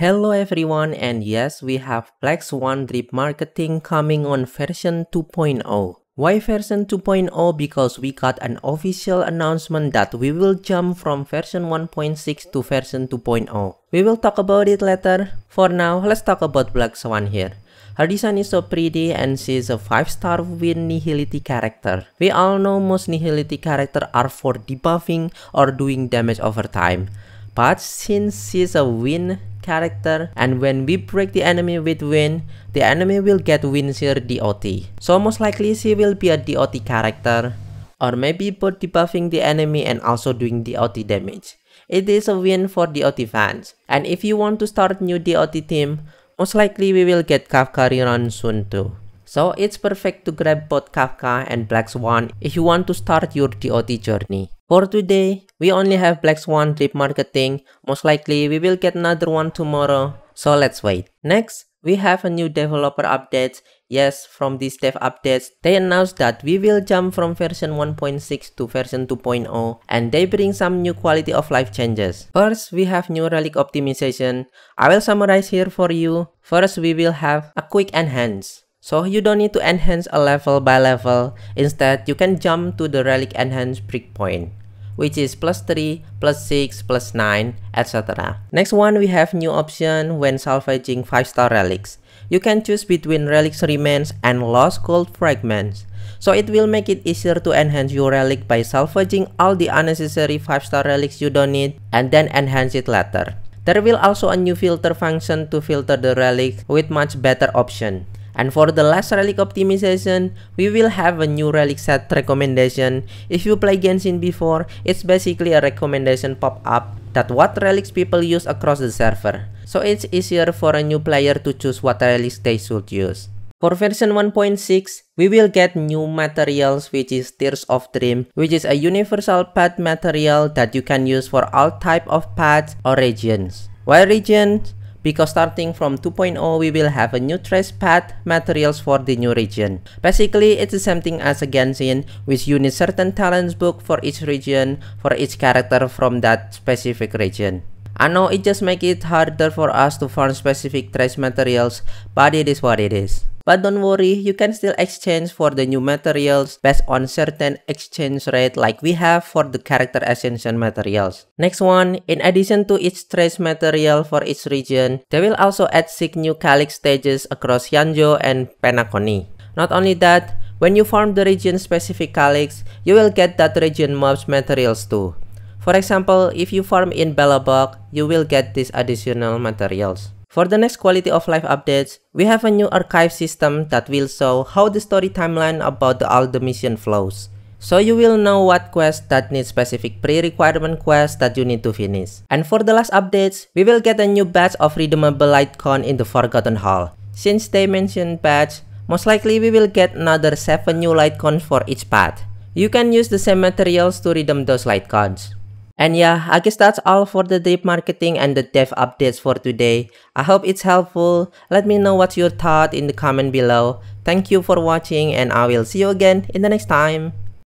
Hello everyone and yes, we have Plex One Drip Marketing coming on version 2.0. Why version 2.0? Because we got an official announcement that we will jump from version 1.6 to version 2.0. We will talk about it later. For now, let's talk about Black Swan here. Her design is so pretty and she's a 5-star with nihility character. We all know most nihility character are for debuffing or doing damage over time. But since she's a win, character and when we break the enemy with Win, the enemy will get Win'sir DOT. So most likely she will be a DOT character or maybe both debuffing the enemy and also doing DOT damage. It is a win for DOT fans and if you want to start new DOT team, most likely we will get Kafka rerun soon too. So it's perfect to grab both Kafka and Black Swan if you want to start your DOT journey. For today, we only have Black Swan drip marketing, most likely we will get another one tomorrow, so let's wait. Next, we have a new developer update. Yes, from these dev updates, they announced that we will jump from version 1.6 to version 2.0 and they bring some new quality of life changes. First, we have new relic optimization. I will summarize here for you. First, we will have a quick enhance. So you don't need to enhance a level by level. Instead, you can jump to the relic enhance breakpoint which is plus 3, plus 6, plus 9, etc. Next one, we have new option when salvaging 5-star relics. You can choose between relics remains and lost gold fragments. So it will make it easier to enhance your relic by salvaging all the unnecessary 5-star relics you don't need and then enhance it later. There will also a new filter function to filter the relic with much better option. And for the last relic optimization, we will have a new relic set recommendation. If you play Genshin before, it's basically a recommendation pop-up that what relics people use across the server. So it's easier for a new player to choose what relics they should use. For version 1.6, we will get new materials which is Tears of Dream, which is a universal pet material that you can use for all type of pets or regions. Why regions? because starting from 2.0 we will have a new trace path materials for the new region. Basically it's the same thing as a Genshin which you need certain talents book for each region for each character from that specific region. I know it just makes it harder for us to find specific trace materials, but it is what it is. But don't worry, you can still exchange for the new materials based on certain exchange rate like we have for the character ascension materials. Next one, in addition to each trace material for each region, they will also add 6 new calyx stages across Yanjo and Penaconi. Not only that, when you farm the region specific calyx, you will get that region mobs materials too. For example, if you farm in Bellabog, you will get these additional materials. For the next quality of life updates, we have a new archive system that will show how the story timeline about the all the mission flows. So you will know what quests that need specific pre-requirement quests that you need to finish. And for the last updates, we will get a new batch of redeemable Litecoin in the Forgotten Hall. Since they mentioned batch, most likely we will get another 7 new Litecoin for each path. You can use the same materials to redeem those Litecoins. And yeah, I guess that's all for the deep marketing and the dev updates for today. I hope it's helpful. Let me know what your thought in the comment below. Thank you for watching and I will see you again in the next time.